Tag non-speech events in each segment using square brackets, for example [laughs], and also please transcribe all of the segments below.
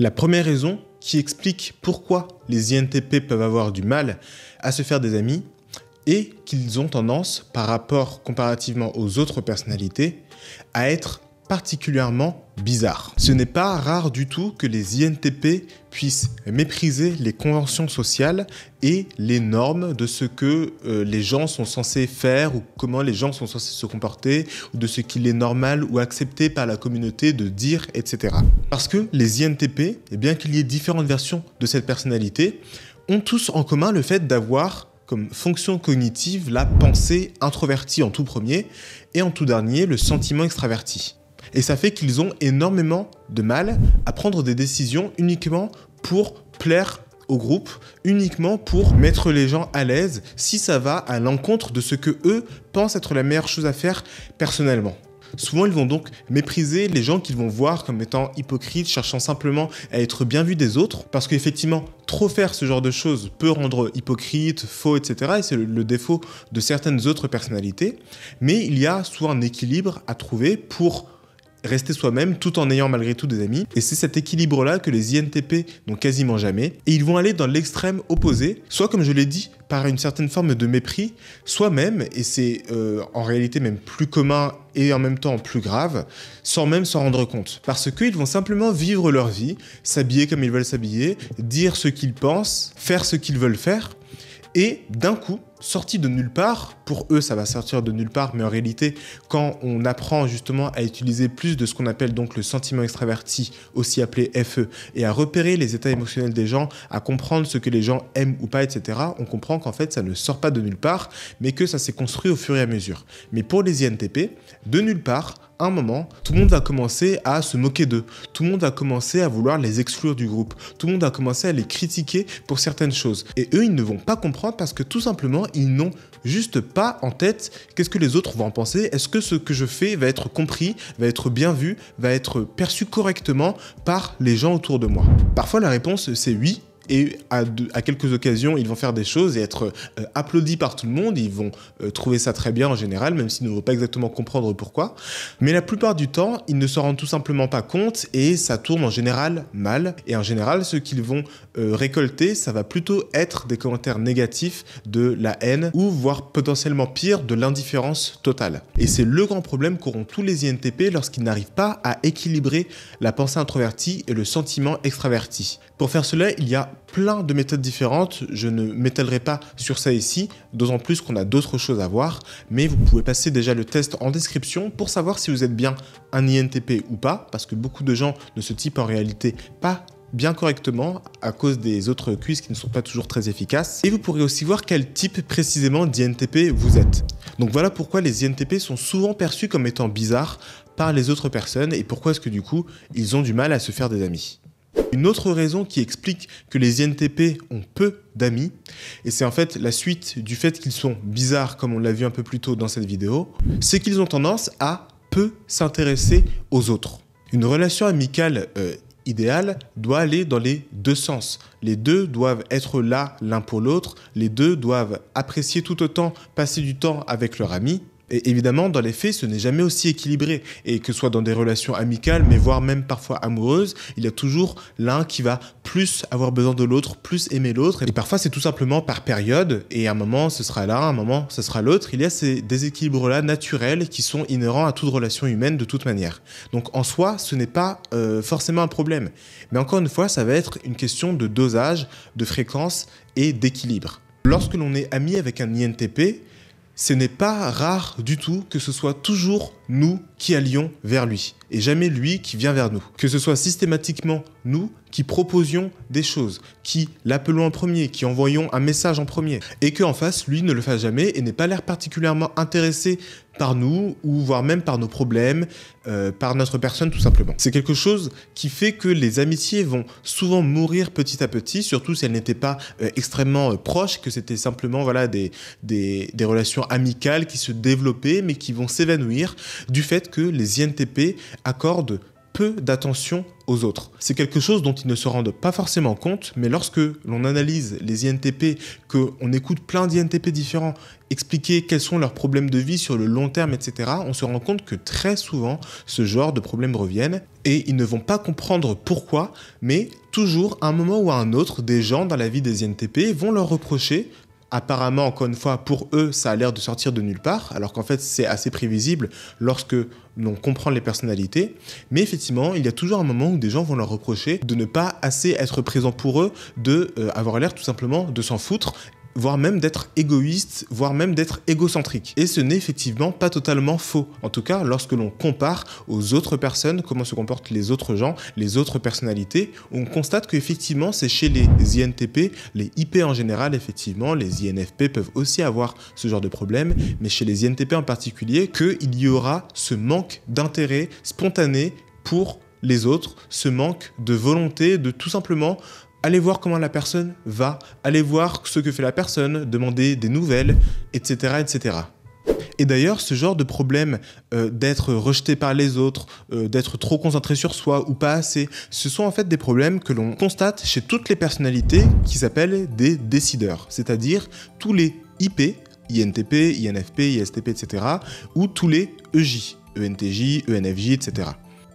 La première raison qui explique pourquoi les INTP peuvent avoir du mal à se faire des amis est qu'ils ont tendance, par rapport comparativement aux autres personnalités, à être particulièrement bizarre. Ce n'est pas rare du tout que les INTP puissent mépriser les conventions sociales et les normes de ce que euh, les gens sont censés faire ou comment les gens sont censés se comporter ou de ce qu'il est normal ou accepté par la communauté de dire, etc. Parce que les INTP, et eh bien qu'il y ait différentes versions de cette personnalité, ont tous en commun le fait d'avoir comme fonction cognitive la pensée introvertie en tout premier et en tout dernier le sentiment extraverti. Et ça fait qu'ils ont énormément de mal à prendre des décisions uniquement pour plaire au groupe uniquement pour mettre les gens à l'aise si ça va à l'encontre de ce que eux pensent être la meilleure chose à faire personnellement. Souvent, ils vont donc mépriser les gens qu'ils vont voir comme étant hypocrites, cherchant simplement à être bien vus des autres, parce qu'effectivement, trop faire ce genre de choses peut rendre hypocrite, faux, etc. Et c'est le, défaut de certaines autres personnalités. Mais il y a souvent un équilibre à trouver pour rester soi-même tout en ayant malgré tout des amis. Et c'est cet équilibre-là que les INTP n'ont quasiment jamais. Et ils vont aller dans l'extrême opposé, soit comme je l'ai dit, par une certaine forme de mépris, soi même, et c'est euh, en réalité même plus commun et en même temps plus grave, sans même s'en rendre compte. Parce qu'ils vont simplement vivre leur vie, s'habiller comme ils veulent s'habiller, dire ce qu'ils pensent, faire ce qu'ils veulent faire, et d'un coup, sorti de nulle part. Pour eux, ça va sortir de nulle part, mais en réalité, quand on apprend justement à utiliser plus de ce qu'on appelle donc le sentiment extraverti, aussi appelé FE, et à repérer les états émotionnels des gens, à comprendre ce que les gens aiment ou pas, etc., on comprend qu'en fait, ça ne sort pas de nulle part, mais que ça s'est construit au fur et à mesure. Mais pour les INTP, de nulle part, un moment, tout le monde va commencer à se moquer d'eux, tout le monde va commencer à vouloir les exclure du groupe, tout le monde va commencer à les critiquer pour certaines choses. Et eux, ils ne vont pas comprendre parce que tout simplement, ils n'ont juste pas en tête qu'est-ce que les autres vont en penser, est-ce que ce que je fais va être compris, va être bien vu, va être perçu correctement par les gens autour de moi. Parfois la réponse c'est oui, et à, quelques occasions, ils vont faire des choses et être euh, applaudis par tout le monde. Ils vont euh, trouver ça très bien en général, même s'ils ne vont pas exactement comprendre pourquoi. Mais la plupart du temps, ils ne se rendent tout simplement pas compte et ça tourne en général mal. Et en général, ce qu'ils vont euh, récolter, ça va plutôt être des commentaires négatifs, de la haine ou voire potentiellement pire, de l'indifférence totale. Et c'est le grand problème qu'auront tous les INTP lorsqu'ils n'arrivent pas à équilibrer la pensée introvertie et le sentiment extraverti. Pour faire cela, il y a plein de méthodes différentes. Je ne m'étalerai pas sur ça ici, d'autant plus qu'on a d'autres choses à voir, mais vous pouvez passer déjà le test en description pour savoir si vous êtes bien un INTP ou pas, parce que beaucoup de gens ne se typent en réalité pas bien correctement à cause des autres cuisses qui ne sont pas toujours très efficaces. Et vous pourrez aussi voir quel type précisément d'INTP vous êtes. Donc voilà pourquoi les INTP sont souvent perçus comme étant bizarres par les autres personnes et pourquoi est-ce que du coup ils ont du mal à se faire des amis. Une autre raison qui explique que les INTP ont peu d'amis, et c'est en fait la suite du fait qu'ils sont bizarres comme on l'a vu un peu plus tôt dans cette vidéo, c'est qu'ils ont tendance à peu s'intéresser aux autres. Une relation amicale euh, idéale doit aller dans les deux sens. Les deux doivent être là l'un pour l'autre, les deux doivent apprécier tout autant passer du temps avec leur ami, et évidemment, dans les faits, ce n'est jamais aussi équilibré. Et que ce soit dans des relations amicales, mais voire même parfois amoureuses, il y a toujours l'un qui va plus avoir besoin de l'autre, plus aimer l'autre. Et parfois, c'est tout simplement par période. Et à un moment, ce sera l'un, à un moment, ce sera l'autre. Il y a ces déséquilibres-là naturels qui sont inhérents à toute relation humaine de toute manière. Donc en soi, ce n'est pas euh, forcément un problème. Mais encore une fois, ça va être une question de dosage, de fréquence et d'équilibre. Lorsque l'on est ami avec un INTP, ce n'est pas rare du tout que ce soit toujours nous qui allions vers lui, et jamais lui qui vient vers nous. Que ce soit systématiquement nous qui proposions des choses, qui l'appelons en premier, qui envoyons un message en premier, et qu'en face, lui ne le fasse jamais et n'ait pas l'air particulièrement intéressé par nous, ou voire même par nos problèmes, euh, par notre personne tout simplement. C'est quelque chose qui fait que les amitiés vont souvent mourir petit à petit, surtout si elles n'étaient pas euh, extrêmement euh, proches, que c'était simplement voilà, des, des, des, relations amicales qui se développaient, mais qui vont s'évanouir du fait que les INTP accordent peu d'attention aux autres. C'est quelque chose dont ils ne se rendent pas forcément compte, mais lorsque l'on analyse les INTP, que écoute plein d'INTP différents expliquer quels sont leurs problèmes de vie sur le long terme, etc., on se rend compte que très souvent, ce genre de problèmes reviennent et ils ne vont pas comprendre pourquoi, mais toujours à un moment ou à un autre, des gens dans la vie des INTP vont leur reprocher Apparemment, encore une fois, pour eux, ça a l'air de sortir de nulle part, alors qu'en fait, c'est assez prévisible lorsque l'on comprend les personnalités. Mais effectivement, il y a toujours un moment où des gens vont leur reprocher de ne pas assez être présents pour eux, de euh, avoir l'air tout simplement de s'en foutre voire même d'être égoïste, voire même d'être égocentrique. Et ce n'est effectivement pas totalement faux, en tout cas lorsque l'on compare aux autres personnes, comment se comportent les autres gens, les autres personnalités, on constate qu'effectivement c'est chez les INTP, les IP en général, effectivement, les INFP peuvent aussi avoir ce genre de problème, mais chez les INTP en particulier, qu'il y aura ce manque d'intérêt spontané pour les autres, ce manque de volonté de tout simplement Allez voir comment la personne va, allez voir ce que fait la personne, demander des nouvelles, etc. etc. Et d'ailleurs, ce genre de problème euh, d'être rejeté par les autres, euh, d'être trop concentré sur soi ou pas assez, ce sont en fait des problèmes que l'on constate chez toutes les personnalités qui s'appellent des décideurs, c'est-à-dire tous les IP, INTP, INFP, ISTP, etc., ou tous les EJ, ENTJ, ENFJ, etc.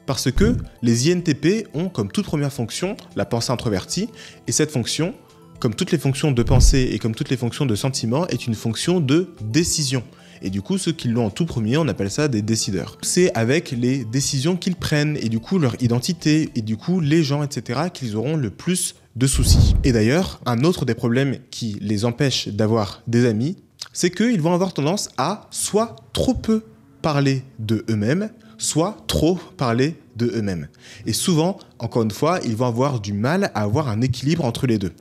Parce que les INTP ont comme toute première fonction la pensée introvertie, et cette fonction, comme toutes les fonctions de pensée et comme toutes les fonctions de sentiment, est une fonction de décision. Et du coup, ceux qui l'ont en tout premier, on appelle ça des décideurs. C'est avec les décisions qu'ils prennent, et du coup leur identité, et du coup les gens, etc., qu'ils auront le plus de soucis. Et d'ailleurs, un autre des problèmes qui les empêche d'avoir des amis, c'est qu'ils vont avoir tendance à soit trop peu parler de eux-mêmes, soit trop parler de eux-mêmes. Et souvent, encore une fois, ils vont avoir du mal à avoir un équilibre entre les deux.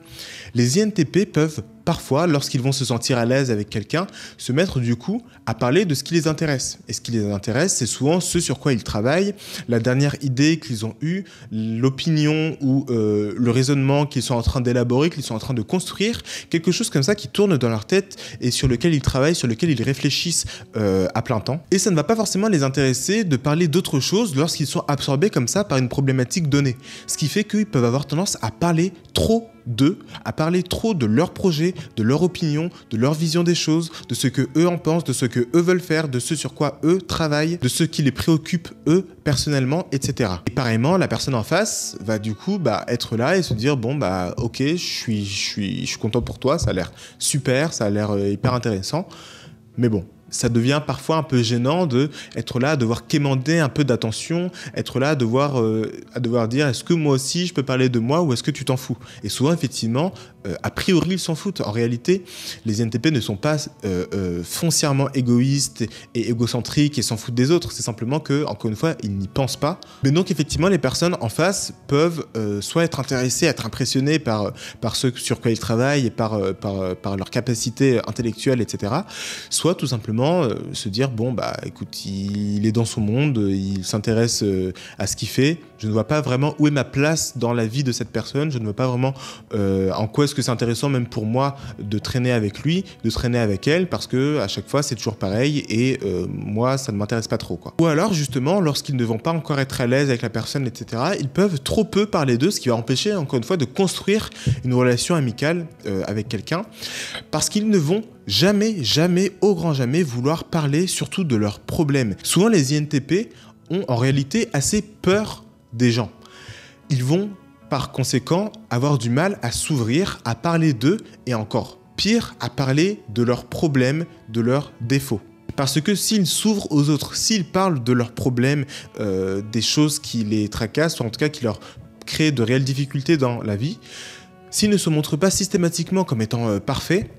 Les INTP peuvent parfois, lorsqu'ils vont se sentir à l'aise avec quelqu'un, se mettre du coup à parler de ce qui les intéresse. Et ce qui les intéresse, c'est souvent ce sur quoi ils travaillent, la dernière idée qu'ils ont eue, l'opinion ou euh, le raisonnement qu'ils sont en train d'élaborer, qu'ils sont en train de construire, quelque chose comme ça qui tourne dans leur tête et sur lequel ils travaillent, sur lequel ils réfléchissent euh, à plein temps. Et ça ne va pas forcément les intéresser de parler d'autre chose lorsqu'ils sont absorbés comme ça par une problématique donnée. Ce qui fait qu'ils peuvent avoir tendance à parler trop d'eux à parler trop de leur projet, de leur opinion, de leur vision des choses, de ce que eux en pensent, de ce que eux veulent faire, de ce sur quoi eux travaillent, de ce qui les préoccupe eux personnellement, etc. Et pareillement, la personne en face va du coup bah, être là et se dire bon bah ok, je suis, je suis, je suis content pour toi, ça a l'air super, ça a l'air euh, hyper intéressant, mais bon, ça devient parfois un peu gênant de être là, devoir quémander un peu d'attention, être là, devoir, à euh, devoir dire est-ce que moi aussi je peux parler de moi ou est-ce que tu t'en fous Et souvent, effectivement, euh, a priori, ils s'en foutent. En réalité, les INTP ne sont pas euh, foncièrement égoïstes et égocentriques et s'en foutent des autres. C'est simplement que, encore une fois, ils n'y pensent pas. Mais donc, effectivement, les personnes en face peuvent soit être intéressées, être impressionnées par, par ce sur quoi ils travaillent et par, par, par leur capacité intellectuelle, etc., soit tout simplement euh, se dire bon bah écoute, il, est dans son monde, il s'intéresse euh, à ce qu'il fait, je ne vois pas vraiment où est ma place dans la vie de cette personne. Je ne vois pas vraiment euh, en quoi est-ce que c'est intéressant, même pour moi, de traîner avec lui, de traîner avec elle, parce que à chaque fois c'est toujours pareil et euh, moi ça ne m'intéresse pas trop. Ou alors justement, lorsqu'ils ne vont pas encore être à l'aise avec la personne, etc., ils peuvent trop peu parler d'eux, ce qui va empêcher encore une fois de construire une relation amicale euh, avec quelqu'un, parce qu'ils ne vont jamais, jamais, au grand jamais vouloir parler surtout de leurs problèmes. Souvent les INTP ont en réalité assez peur des gens. Ils vont par conséquent avoir du mal à s'ouvrir, à parler d'eux et encore pire, à parler de leurs problèmes, de leurs défauts. Parce que s'ils s'ouvrent aux autres, s'ils parlent de leurs problèmes, euh, des choses qui les tracassent, ou en tout cas qui leur créent de réelles difficultés dans la vie, s'ils ne se montrent pas systématiquement comme étant euh, parfaits,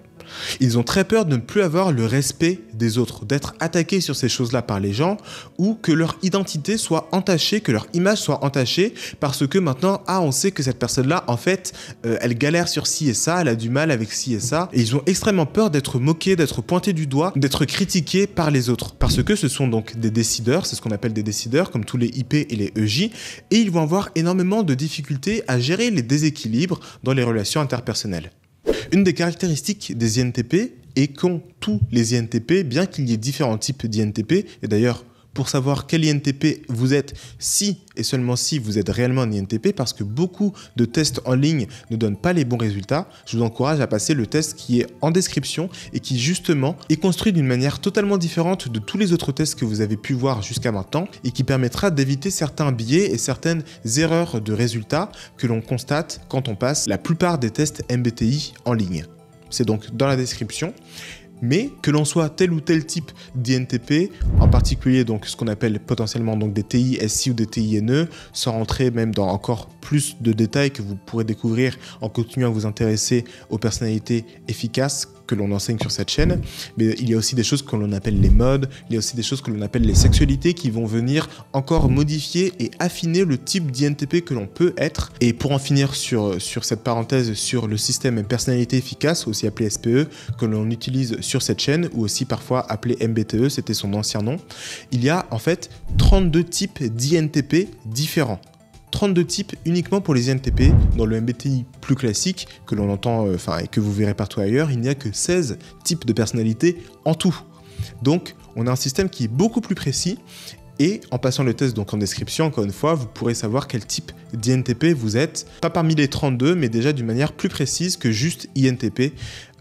ils ont très peur de ne plus avoir le respect des autres, d'être attaqués sur ces choses-là par les gens, ou que leur identité soit entachée, que leur image soit entachée, parce que maintenant, ah, on sait que cette personne-là, en fait, euh, elle galère sur ci et ça, elle a du mal avec ci et ça, et ils ont extrêmement peur d'être moqués, d'être pointés du doigt, d'être critiqués par les autres, parce que ce sont donc des décideurs, c'est ce qu'on appelle des décideurs, comme tous les IP et les EJ, et ils vont avoir énormément de difficultés à gérer les déséquilibres dans les relations interpersonnelles. Une des caractéristiques des INTP est qu'ont tous les INTP, bien qu'il y ait différents types d'INTP, et d'ailleurs pour savoir quel INTP vous êtes, si et seulement si vous êtes réellement un INTP, parce que beaucoup de tests en ligne ne donnent pas les bons résultats. Je vous encourage à passer le test qui est en description et qui justement est construit d'une manière totalement différente de tous les autres tests que vous avez pu voir jusqu'à maintenant et qui permettra d'éviter certains biais et certaines erreurs de résultats que l'on constate quand on passe la plupart des tests MBTI en ligne. C'est donc dans la description. Mais que l'on soit tel ou tel type d'INTP, en particulier donc ce qu'on appelle potentiellement donc des TISI ou des TINE, sans rentrer même dans encore plus de détails que vous pourrez découvrir en continuant à vous intéresser aux personnalités efficaces que l'on enseigne sur cette chaîne, mais il y a aussi des choses que l'on appelle les modes, il y a aussi des choses que l'on appelle les sexualités qui vont venir encore modifier et affiner le type d'INTP que l'on peut être. Et pour en finir sur, sur cette parenthèse sur le système personnalité efficace, aussi appelé SPE, que l'on utilise sur cette chaîne, ou aussi parfois appelé MBTE, c'était son ancien nom, il y a en fait 32 types d'INTP différents. 32 types uniquement pour les INTP. Dans le MBTI plus classique, que l'on entend euh, enfin et que vous verrez partout ailleurs, il n'y a que 16 types de personnalités en tout. Donc, on a un système qui est beaucoup plus précis et en passant le test donc en description, encore une fois, vous pourrez savoir quel type d'INTP vous êtes. Pas parmi les 32, mais déjà d'une manière plus précise que juste INTP.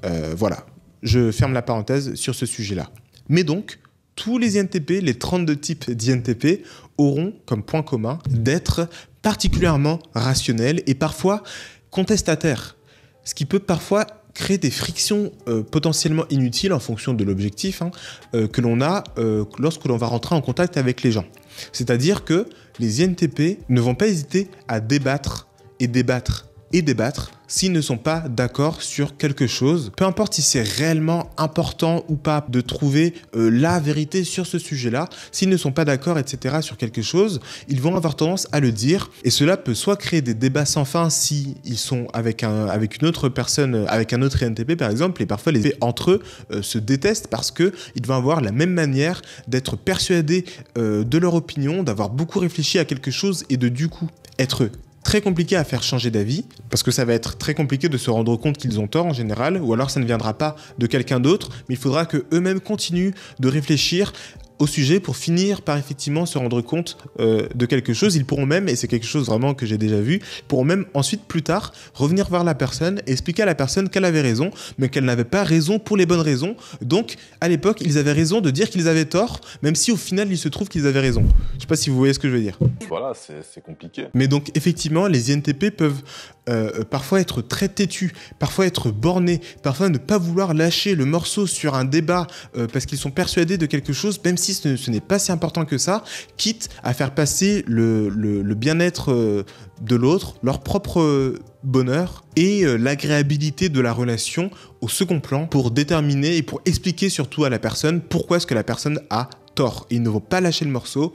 Euh, voilà, je ferme la parenthèse sur ce sujet-là. Mais donc, tous les INTP, les 32 types d'INTP, auront comme point commun d'être particulièrement rationnel et parfois contestataire, ce qui peut parfois créer des frictions euh, potentiellement inutiles en fonction de l'objectif hein, euh, que l'on a euh, lorsque l'on va rentrer en contact avec les gens. C'est-à-dire que les INTP ne vont pas hésiter à débattre et débattre et débattre s'ils ne sont pas d'accord sur quelque chose. Peu importe si c'est réellement important ou pas de trouver euh, la vérité sur ce sujet-là, s'ils ne sont pas d'accord, etc., sur quelque chose, ils vont avoir tendance à le dire. Et cela peut soit créer des débats sans fin si ils sont avec, avec une autre personne, euh, avec un autre INTP par exemple, et parfois les INTP entre eux euh, se détestent parce qu'ils vont avoir la même manière d'être persuadés de leur opinion, d'avoir beaucoup réfléchi à quelque chose et de du coup être très compliqué à faire changer d'avis, parce que ça va être très compliqué de se rendre compte qu'ils ont tort en général, ou alors ça ne viendra pas de quelqu'un d'autre, mais il faudra que eux-mêmes continuent de réfléchir au sujet pour finir par effectivement se rendre compte euh, de quelque chose. Ils pourront même, et c'est quelque chose vraiment que j'ai déjà vu, pourront même ensuite plus tard revenir voir la personne expliquer à la personne qu'elle avait raison, mais qu'elle n'avait pas raison pour les bonnes raisons. Donc à l'époque, ils avaient raison de dire qu'ils avaient tort, même si au final il se trouve qu'ils avaient raison. Je sais pas si vous voyez ce que je veux dire. Voilà, c'est compliqué. Mais donc effectivement, les INTP peuvent euh, parfois être très têtu, parfois être borné, parfois ne pas vouloir lâcher le morceau sur un débat euh, parce qu'ils sont persuadés de quelque chose, même si ce n'est pas si important que ça, quitte à faire passer le, bien-être euh, de l'autre, leur propre bonheur et l'agréabilité de la relation au second plan pour déterminer et pour expliquer surtout à la personne pourquoi est-ce que la personne a tort. Il ne vont pas lâcher le morceau.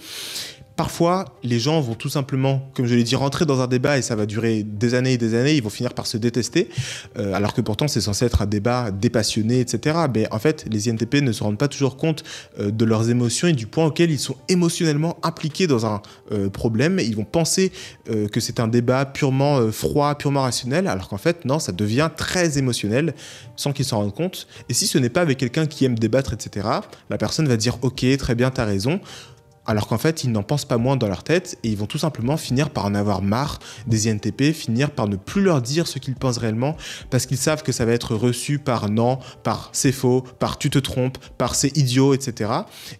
Parfois, les gens vont tout simplement, comme je l'ai dit, rentrer dans un débat et ça va durer des années et des années, ils vont finir par se détester, euh, alors que pourtant c'est censé être un débat dépassionné, etc. Mais en fait, les INTP ne se rendent pas toujours compte euh, de leurs émotions et du point auquel ils sont émotionnellement impliqués dans un euh, problème. Ils vont penser que c'est un débat purement froid, purement rationnel, alors qu'en fait, non, ça devient très émotionnel sans qu'ils s'en rendent compte. Et si ce n'est pas avec quelqu'un qui aime débattre, etc., la personne va dire, ok, très bien, t'as raison alors qu'en fait ils n'en pensent pas moins dans leur tête et ils vont tout simplement finir par en avoir marre des INTP, finir par ne plus leur dire ce qu'ils pensent réellement parce qu'ils savent que ça va être reçu par non, par c'est faux, par tu te trompes, par c'est idiot, etc.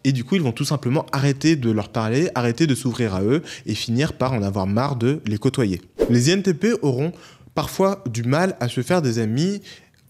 Et du coup ils vont tout simplement arrêter de leur parler, arrêter de s'ouvrir à eux et finir par en avoir marre de les côtoyer. Les INTP auront parfois du mal à se faire des amis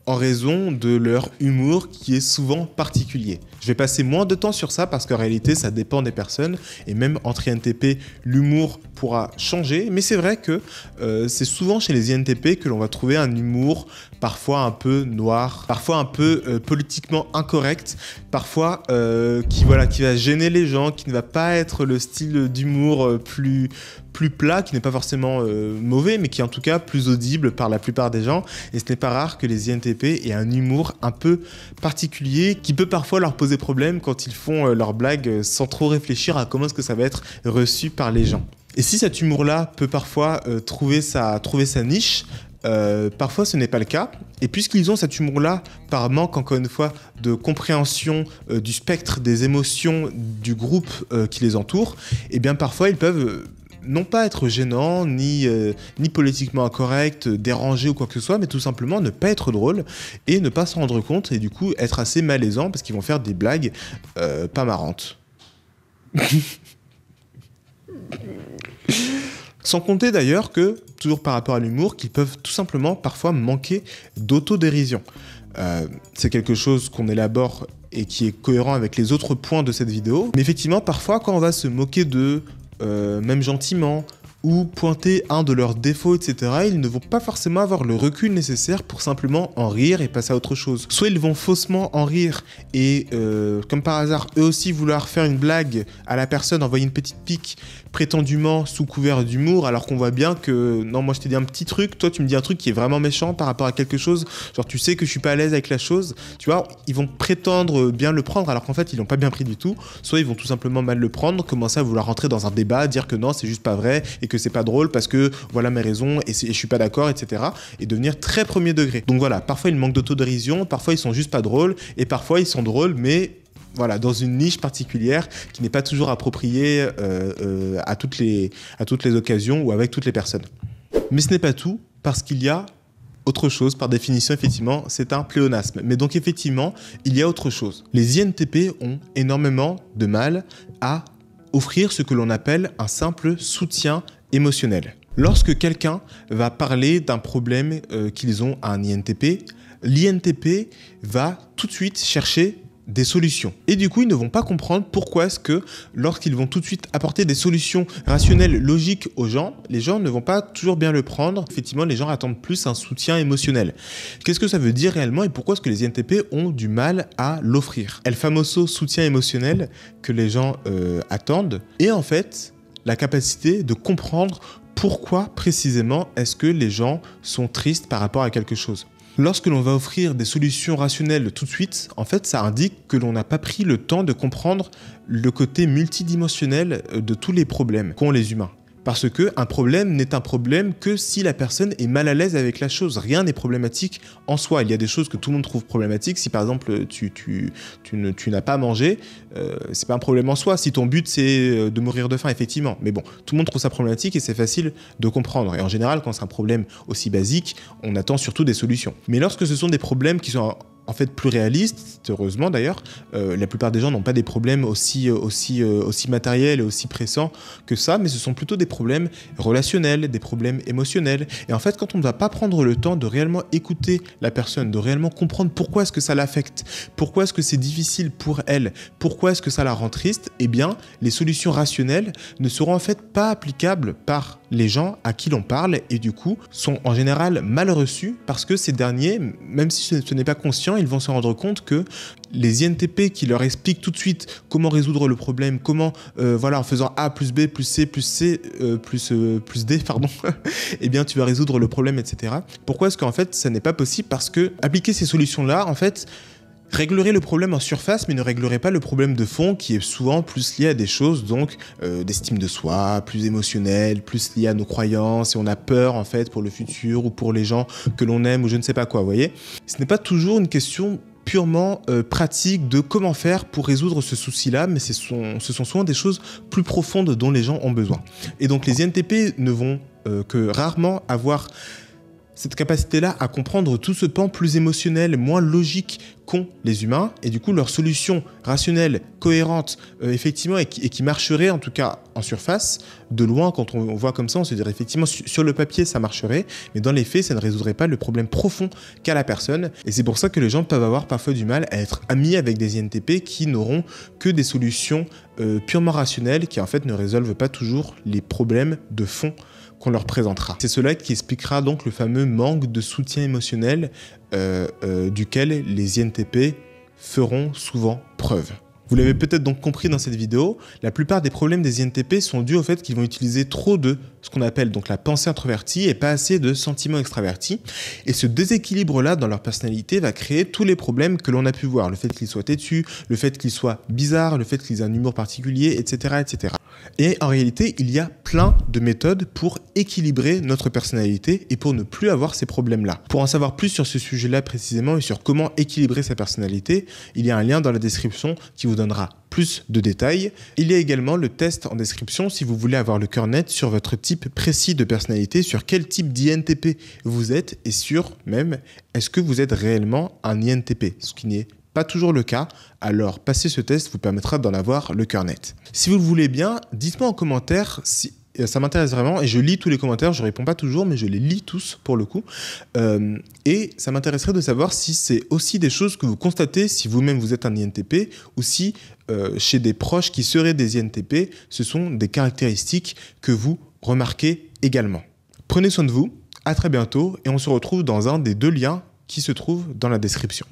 en raison de leur humour qui est souvent particulier. Je vais passer moins de temps sur ça parce qu'en réalité ça dépend des personnes et même entre INTP l'humour pourra changer mais c'est vrai que euh, c'est souvent chez les INTP que l'on va trouver un humour parfois un peu noir, parfois un peu euh, politiquement incorrect, parfois euh, qui voilà qui va gêner les gens, qui ne va pas être le style d'humour plus plus plat, qui n'est pas forcément euh, mauvais, mais qui est en tout cas plus audible par la plupart des gens. Et ce n'est pas rare que les INTP aient un humour un peu particulier qui peut parfois leur poser problème quand ils font euh, leurs blagues sans trop réfléchir à comment est-ce que ça va être reçu par les gens. Et si cet humour-là peut parfois euh, trouver, sa, trouver sa niche, parfois ce n'est pas le cas. Et puisqu'ils ont cet humour-là, par manque encore une fois de compréhension du spectre des émotions du groupe qui les entoure, et eh bien parfois ils peuvent non pas être gênant, ni, euh, ni politiquement incorrect, dérangé ou quoi que ce soit, mais tout simplement ne pas être drôle et ne pas s'en rendre compte et du coup être assez malaisant parce qu'ils vont faire des blagues euh, pas marrantes. [laughs] Sans compter d'ailleurs que, toujours par rapport à l'humour, qu'ils peuvent tout simplement parfois manquer d'autodérision. Euh, c'est quelque chose qu'on élabore et qui est cohérent avec les autres points de cette vidéo. Mais effectivement, parfois, quand on va se moquer de euh, même gentiment, ou pointer un de leurs défauts, etc., ils ne vont pas forcément avoir le recul nécessaire pour simplement en rire et passer à autre chose. Soit ils vont faussement en rire et, euh, comme par hasard, eux aussi vouloir faire une blague à la personne, envoyer une petite pique, prétendument sous couvert d'humour, alors qu'on voit bien que non, moi je t'ai dit un petit truc, toi tu me dis un truc qui est vraiment méchant par rapport à quelque chose, genre tu sais que je suis pas à l'aise avec la chose, tu vois, ils vont prétendre bien le prendre alors qu'en fait ils l'ont pas bien pris du tout, soit ils vont tout simplement mal le prendre, commencer à vouloir rentrer dans un débat, dire que non, c'est juste pas vrai et que c'est pas drôle parce que voilà mes raisons et, je suis pas d'accord, etc. et devenir très premier degré. Donc voilà, parfois ils manquent d'autodérision, parfois ils sont juste pas drôles et parfois ils sont drôles mais voilà, dans une niche particulière qui n'est pas toujours appropriée euh, euh, à, toutes les, à toutes les occasions ou avec toutes les personnes. Mais ce n'est pas tout, parce qu'il y a autre chose, par définition, effectivement, c'est un pléonasme. Mais donc, effectivement, il y a autre chose. Les INTP ont énormément de mal à offrir ce que l'on appelle un simple soutien émotionnel. Lorsque quelqu'un va parler d'un problème euh, qu'ils ont à un INTP, l'INTP va tout de suite chercher des solutions. Et du coup, ils ne vont pas comprendre pourquoi est-ce que lorsqu'ils vont tout de suite apporter des solutions rationnelles, logiques aux gens, les gens ne vont pas toujours bien le prendre. Effectivement, les gens attendent plus un soutien émotionnel. Qu'est-ce que ça veut dire réellement et pourquoi est-ce que les INTP ont du mal à l'offrir El famoso soutien émotionnel que les gens euh, attendent et en fait la capacité de comprendre pourquoi précisément est-ce que les gens sont tristes par rapport à quelque chose Lorsque l'on va offrir des solutions rationnelles tout de suite, en fait, ça indique que l'on n'a pas pris le temps de comprendre le côté multidimensionnel euh, de tous les problèmes qu'ont les humains. Parce que un problème n'est un problème que si la personne est mal à l'aise avec la chose. Rien n'est problématique en soi. Il y a des choses que tout le monde trouve problématiques. Si par exemple tu, tu, n'as pas mangé, ce euh, c'est pas un problème en soi. Si ton but c'est euh, de mourir de faim, effectivement. Mais bon, tout le monde trouve ça problématique et c'est facile de comprendre. Et en général, quand c'est un problème aussi basique, on attend surtout des solutions. Mais lorsque ce sont des problèmes qui sont en fait plus réaliste, heureusement d'ailleurs. Euh, la plupart des gens n'ont pas des problèmes aussi, euh, aussi, euh, aussi matériels et aussi pressants que ça, mais ce sont plutôt des problèmes relationnels, des problèmes émotionnels. Et en fait, quand on ne va pas prendre le temps de réellement écouter la personne, de réellement comprendre pourquoi est-ce que ça l'affecte, pourquoi est-ce que c'est difficile pour elle, pourquoi est-ce que ça la rend triste, eh bien, les solutions rationnelles ne seront en fait pas applicables par les gens à qui l'on parle et du coup sont en général mal reçus parce que ces derniers, même si ce n'est pas conscient, ils vont se rendre compte que les INTP qui leur expliquent tout de suite comment résoudre le problème, comment, euh, voilà, en faisant A plus B plus C plus C euh, plus, euh, plus D, pardon, [laughs] eh bien tu vas résoudre le problème, etc. Pourquoi est-ce qu'en fait ça n'est pas possible Parce que appliquer ces solutions-là, en fait, réglerait le problème en surface mais ne réglerait pas le problème de fond qui est souvent plus lié à des choses donc euh, d'estime de soi, plus émotionnelle, plus lié à nos croyances et on a peur en fait pour le futur ou pour les gens que l'on aime ou je ne sais pas quoi, vous voyez. Ce n'est pas toujours une question purement euh, pratique de comment faire pour résoudre ce souci-là, mais ce sont, souvent des choses plus profondes dont les gens ont besoin. Et donc les INTP ne vont euh, que rarement avoir cette capacité-là à comprendre tout ce pan plus émotionnel, moins logique qu'ont les humains, et du coup leur solution rationnelle, cohérente, euh, effectivement, et qui, marcherait en tout cas en surface, de loin quand on, voit comme ça, on se dirait effectivement sur le papier ça marcherait, mais dans les faits ça ne résoudrait pas le problème profond qu'a la personne, et c'est pour ça que les gens peuvent avoir parfois du mal à être amis avec des INTP qui n'auront que des solutions euh, purement rationnelles, qui en fait ne résolvent pas toujours les problèmes de fond qu'on leur présentera. C'est cela qui expliquera donc le fameux manque de soutien émotionnel euh, euh, duquel les INTP feront souvent preuve. Vous l'avez peut-être donc compris dans cette vidéo, la plupart des problèmes des INTP sont dus au fait qu'ils vont utiliser trop de ce qu'on appelle donc la pensée introvertie et pas assez de sentiments extravertis. Et ce déséquilibre-là dans leur personnalité va créer tous les problèmes que l'on a pu voir. Le fait qu'ils soient têtus, le fait qu'ils soient bizarres, le fait qu'ils aient un humour particulier, etc., etc. Et en réalité, il y a plein de méthodes pour équilibrer notre personnalité et pour ne plus avoir ces problèmes-là. Pour en savoir plus sur ce sujet-là précisément et sur comment équilibrer sa personnalité, il y a un lien dans la description qui vous donnera plus de détails. Il y a également le test en description si vous voulez avoir le cœur net sur votre type précis de personnalité, sur quel type d'INTP vous êtes et sur même est-ce que vous êtes réellement un INTP, ce qui n'est pas toujours le cas, alors passer ce test vous permettra d'en avoir le cœur net. Si vous le voulez bien, dites-moi en commentaire si ça m'intéresse vraiment et je lis tous les commentaires, je réponds pas toujours, mais je les lis tous pour le coup. Euh, et ça m'intéresserait de savoir si c'est aussi des choses que vous constatez si vous-même vous êtes un INTP ou si euh, chez des proches qui seraient des INTP, ce sont des caractéristiques que vous remarquez également. Prenez soin de vous, à très bientôt et on se retrouve dans un des deux liens qui se trouvent dans la description.